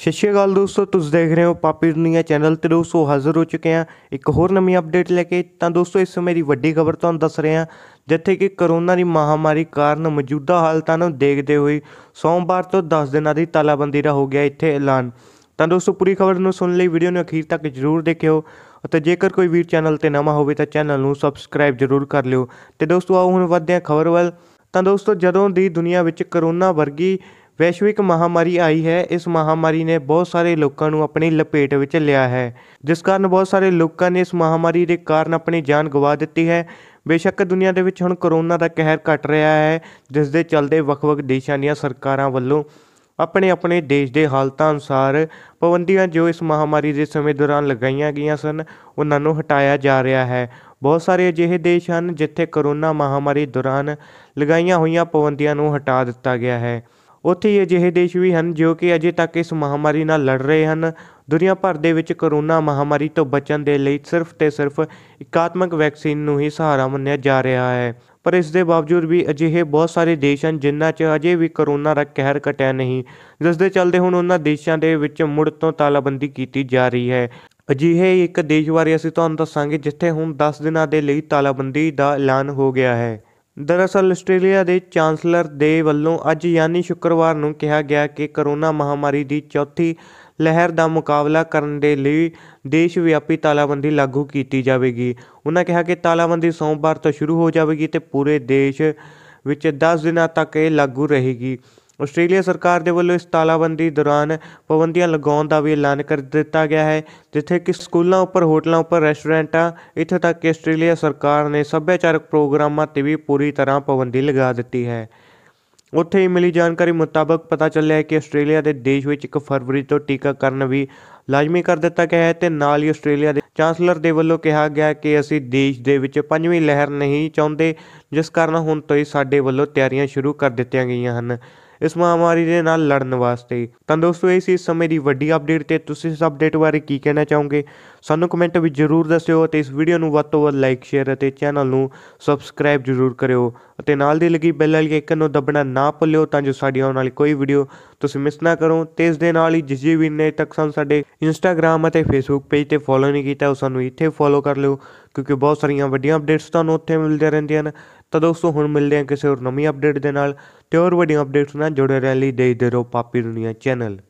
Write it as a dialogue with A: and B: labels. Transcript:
A: ਸਤਿ ਸ਼੍ਰੀ ਅਕਾਲ ਦੋਸਤੋ ਤੁਸੀਂ ਦੇਖ ਰਹੇ ਹੋ ਪਾਪੀ ਦੁਨੀਆ ਚੈਨਲ ਤੇ ਦੋਸਤੋ ਹਾਜ਼ਰ ਹੋ ਚੁੱਕੇ ਆ ਇੱਕ ਹੋਰ ਨਵੀਂ ਅਪਡੇਟ ਲੈ ਕੇ ਤਾਂ ਦੋਸਤੋ ਇਸ ਸਮੇਂ ਦੀ ਵੱਡੀ ਖਬਰ ਤੁਹਾਨੂੰ ਦੱਸ ਰਹੇ ਆ ਜਿੱਥੇ ਕਿ ਕਰੋਨਾ ਦੀ ਮਹਾਮਾਰੀ ਕਾਰਨ ਮੌਜੂਦਾ ਹਾਲਤਾਂ ਨੂੰ ਦੇਖਦੇ ਹੋਏ ਸੋਮਵਾਰ ਤੋਂ 10 ਦਿਨਾਂ ਦੀ ਤਾਲਾਬੰਦੀ ਦਾ ਹੋ ਗਿਆ ਇੱਥੇ ਐਲਾਨ ਤਾਂ ਦੋਸਤੋ ਪੂਰੀ ਖਬਰ ਨੂੰ ਸੁਣ ਲਈ ਵੀਡੀਓ ਨੂੰ ਅਖੀਰ ਤੱਕ ਜ਼ਰੂਰ ਦੇਖਿਓ ਅਤੇ ਜੇਕਰ ਕੋਈ ਵੀਰ ਚੈਨਲ ਤੇ ਨਵਾਂ ਹੋਵੇ ਤਾਂ ਚੈਨਲ ਨੂੰ ਸਬਸਕ੍ਰਾਈਬ ਜ਼ਰੂਰ ਕਰ ਲਿਓ ਤੇ ਦੋਸਤੋ ਆਓ ਹੁਣ ਵਧਦੇ ਆ ਖਬਰ ਵੱਲ ਤਾਂ ਦੋਸਤੋ ਜਦੋਂ ਦੀ ਦੁਨੀਆ ਵਿੱਚ ਕਰੋਨਾ ਵਰਗੀ ਵੈਸ਼ਵਿਕ ਮਹਾਮਾਰੀ ਆਈ ਹੈ ਇਸ ਮਹਾਮਾਰੀ ਨੇ ਬਹੁਤ ਸਾਰੇ ਲੋਕਾਂ ਨੂੰ ਆਪਣੀ ਲਪੇਟ ਵਿੱਚ ਲਿਆ ਹੈ ਜਿਸ ਕਾਰਨ ਬਹੁਤ ਸਾਰੇ ਲੋਕਾਂ ਨੇ ਇਸ ਮਹਾਮਾਰੀ ਦੇ ਕਾਰਨ ਆਪਣੀ ਜਾਨ ਗਵਾ ਦਿੱਤੀ ਹੈ ਬੇਸ਼ੱਕ ਦੁਨੀਆ ਦੇ ਵਿੱਚ ਹੁਣ ਕਰੋਨਾ ਦਾ ਕਹਿਰ ਘਟ ਰਿਹਾ ਹੈ ਜਿਸ ਦੇ ਚੱਲਦੇ ਵੱਖ-ਵੱਖ ਦੇਸ਼ਾਂ ਦੀਆਂ ਸਰਕਾਰਾਂ ਵੱਲੋਂ ਆਪਣੇ ਆਪਣੇ ਦੇਸ਼ ਦੇ ਹਾਲਤਾਂ ਅਨੁਸਾਰ ਪਾਬੰਦੀਆਂ ਜੋ ਇਸ ਮਹਾਮਾਰੀ ਦੇ ਸਮੇਂ ਦੌਰਾਨ ਲਗਾਈਆਂ ਗਈਆਂ ਸਨ ਉਹਨਾਂ ਨੂੰ ਹਟਾਇਆ ਜਾ ਰਿਹਾ ਹੈ ਬਹੁਤ ਸਾਰੇ ਅਜਿਹੇ ਦੇਸ਼ ਹਨ ਜਿੱਥੇ ਕਰੋਨਾ ਮਹਾਮਾਰੀ ਦੌਰਾਨ ਲਗਾਈਆਂ ਹੋਈਆਂ ਪਾਬੰਦੀਆਂ ਨੂੰ ਹਟਾ ਦਿੱਤਾ ਗਿਆ ਹੈ ਉੱਥੇ ਹੀ ਅਜਿਹੇ ਦੇਸ਼ ਵੀ ਹਨ ਜੋ ਕਿ ਅਜੇ ਤੱਕ ਇਸ ਮਹਾਮਾਰੀ ਨਾਲ ਲੜ ਰਹੇ ਹਨ ਦੁਨੀਆ ਭਰ ਦੇ ਵਿੱਚ ਕਰੋਨਾ ਮਹਾਮਾਰੀ ਤੋਂ ਬਚਣ ਦੇ ਲਈ ਸਿਰਫ ਤੇ ਸਿਰਫ ਇਕਾਤਮਕ ਵੈਕਸੀਨ ਨੂੰ ਹੀ ਸਹਾਰਾ ਮੰਨਿਆ ਜਾ ਰਿਹਾ ਹੈ ਪਰ ਇਸ ਦੇ ਬਾਵਜੂਦ ਵੀ ਅਜਿਹੇ ਬਹੁਤ ਸਾਰੇ ਦੇਸ਼ ਹਨ ਜਿਨ੍ਹਾਂ 'ਚ ਅਜੇ ਵੀ ਕਰੋਨਾ ਦਾ ਕਹਿਰ ਘਟਿਆ ਨਹੀਂ ਜਿਸ ਦੇ ਚੱਲਦੇ ਹੁਣ ਉਹਨਾਂ ਦੇਸ਼ਾਂ ਦੇ ਵਿੱਚ ਮੁੜ ਤੋਂ ਤਾਲਾਬੰਦੀ ਕੀਤੀ ਜਾ ਰਹੀ ਹੈ ਅਜਿਹੇ ਇੱਕ ਦੇਸ਼ ਬਾਰੇ ਅਸੀਂ ਤੁਹਾਨੂੰ ਦੱਸਾਂਗੇ ਜਿੱਥੇ ਹੁਣ 10 ਦਿਨਾਂ ਦੇ ਲਈ ਤਾਲਾਬੰਦੀ ਦਾ ਐਲਾਨ ਹੋ ਗਿਆ ਹੈ ਦਰਅਸਲ ਆਸਟ੍ਰੇਲੀਆ ਦੇ ਚਾਂਸਲਰ ਦੇ ਵੱਲੋਂ ਅੱਜ ਯਾਨੀ ਸ਼ੁੱਕਰਵਾਰ ਨੂੰ ਕਿਹਾ ਗਿਆ ਕਿ ਕਰੋਨਾ ਮਹਾਮਾਰੀ ਦੀ ਚੌਥੀ ਲਹਿਰ ਦਾ ਮੁਕਾਬਲਾ ਕਰਨ ਦੇ ਲਈ ਦੇਸ਼ ਵਿਆਪੀ ਤਾਲਾਬੰਦੀ ਲਾਗੂ ਕੀਤੀ ਜਾਵੇਗੀ ਉਹਨਾਂ ਕਿਹਾ ਕਿ ਤਾਲਾਬੰਦੀ ਸੋਮਵਾਰ ਤੋਂ ਸ਼ੁਰੂ ਹੋ ਜਾਵੇਗੀ ਤੇ ਪੂਰੇ ਦੇਸ਼ ਵਿੱਚ 10 ਦਿਨਾਂ ਤੱਕ ਇਹ ਲਾਗੂ ਰਹੇਗੀ ਆਸਟ੍ਰੇਲੀਆ ਸਰਕਾਰ ਦੇ ਵੱਲੋਂ ਇਸ ਤਾਲਾਬੰਦੀ ਦੌਰਾਨ ਪਾਬੰਦੀਆਂ ਲਗਾਉਣ ਦਾ ਵੀ ਐਲਾਨ ਕਰ ਦਿੱਤਾ ਗਿਆ ਹੈ ਜਿੱਥੇ ਕਿ ਸਕੂਲਾਂ ਉੱਪਰ ਹੋਟਲਾਂ ਉੱਪਰ ਰੈਸਟੋਰੈਂਟਾਂ ਇੱਥੇ ਤੱਕ ਕਿ ਆਸਟ੍ਰੇਲੀਆ ਸਰਕਾਰ ਨੇ ਸੱਭਿਆਚਾਰਕ ਪ੍ਰੋਗਰਾਮਾਂ ਤੇ ਵੀ ਪੂਰੀ ਤਰ੍ਹਾਂ ਪਾਬੰਦੀ ਲਗਾ ਦਿੱਤੀ ਹੈ ਉੱਥੇ ਹੀ ਮਿਲੀ ਜਾਣਕਾਰੀ ਮੁਤਾਬਕ ਪਤਾ ਚੱਲਿਆ ਕਿ ਆਸਟ੍ਰੇਲੀਆ ਦੇ ਦੇਸ਼ ਵਿੱਚ 1 ਫਰਵਰੀ ਤੋਂ ਟੀਕਾਕਰਨ ਵੀ ਲਾਜ਼ਮੀ ਕਰ ਦਿੱਤਾ ਗਿਆ ਹੈ ਤੇ ਨਾਲ ਹੀ ਆਸਟ੍ਰੇਲੀਆ ਦੇ ਚਾਂਸਲਰ ਦੇ ਵੱਲੋਂ ਕਿਹਾ ਗਿਆ ਕਿ ਅਸੀਂ ਦੇਸ਼ ਦੇ ਵਿੱਚ ਪੰਜਵੀਂ ਲਹਿਰ ਨਹੀਂ ਚਾਹੁੰਦੇ ਜਿਸ ਕਾਰਨ ਹੁਣ ਤੋਂ ਹੀ ਸਾਡੇ ਵੱਲੋਂ ਤਿਆਰੀਆਂ ਸ਼ੁਰੂ ਕਰ ਦਿੱਤੀਆਂ ਗਈਆਂ ਹਨ ਇਸ ਮਹਾਮਾਰੀ ਦੇ ਨਾਲ ਲੜਨ ਵਾਸਤੇ ਤਾਂ ਦੋਸਤੋ ਇਹ ਸੀ ਇਸ ਸਮੇਂ ਦੀ ਵੱਡੀ ਅਪਡੇਟ ਤੇ ਤੁਸੀਂ ਇਸ ਅਪਡੇਟ ਬਾਰੇ ਕੀ ਕਹਿਣਾ ਚਾਹੋਗੇ ਸਾਨੂੰ ਕਮੈਂਟ ਵਿੱਚ ਜ਼ਰੂਰ ਦੱਸਿਓ ਅਤੇ ਇਸ ਵੀਡੀਓ ਨੂੰ ਵੱਧ ਤੋਂ ਵੱਧ ਲਾਈਕ ਸ਼ੇਅਰ ਅਤੇ ਚੈਨਲ ਨੂੰ ਸਬਸਕ੍ਰਾਈਬ ਜ਼ਰੂਰ ਕਰਿਓ ਅਤੇ ਨਾਲ ਦੀ ਲੱਗੀ ਬੈਲ ਵਾਲੀ ਆਈਕਨ ਨੂੰ ਦਬਣਾ ਨਾ ਭੁੱਲਿਓ ਤਾਂ ਜੋ ਸਾਡੀ ਆਉਣ ਵਾਲੀ ਕੋਈ ਵੀਡੀਓ ਤੁਸੀਂ ਮਿਸ ਨਾ ਕਰੋ ਤੇ ਇਸ ਦੇ ਨਾਲ ਹੀ ਜਿਸ ਜੀ ਵੀ ਨੇ ਤੱਕ ਸਾਨੂੰ ਸਾਡੇ ਇੰਸਟਾਗ੍ਰam ਅਤੇ ਫੇਸਬੁੱਕ ਪੇਜ ਤੇ ਫੋਲੋ ਨਹੀਂ ਕੀਤਾ ਉਹ ਸਾਨੂੰ ਇੱਥੇ ਫੋਲੋ ਕਰ ਲਿਓ ਕਿਉਂਕਿ ਬਹੁਤ ਸਾਰੀਆਂ ਵੱਡੀਆਂ ਅਪਡੇਟਸ ਤੁਹਾਨੂੰ ਉੱਥੇ ਮਿਲਦੀਆਂ ਰਹਿੰਦੀਆਂ ਹਨ ਤਾਂ ਦੋਸਤੋ ਹੁਣ ਮਿਲਦੇ ਹਾਂ ਕਿਸੇ ਹੋਰ ਨਵੀਂ ਅਪਡੇਟ ਦੇ ਨਾਲ ਤੇ ਹੋਰ ਵੱਡੀਆਂ ਅਪਡੇਟਸ ਨਾਲ ਜੁੜੇ ਰਹਿਣ ਲਈ ਦੇਖਦੇ ਰਹੋ ਪਾਪੀ ਦੁਨੀਆ ਚੈਨਲ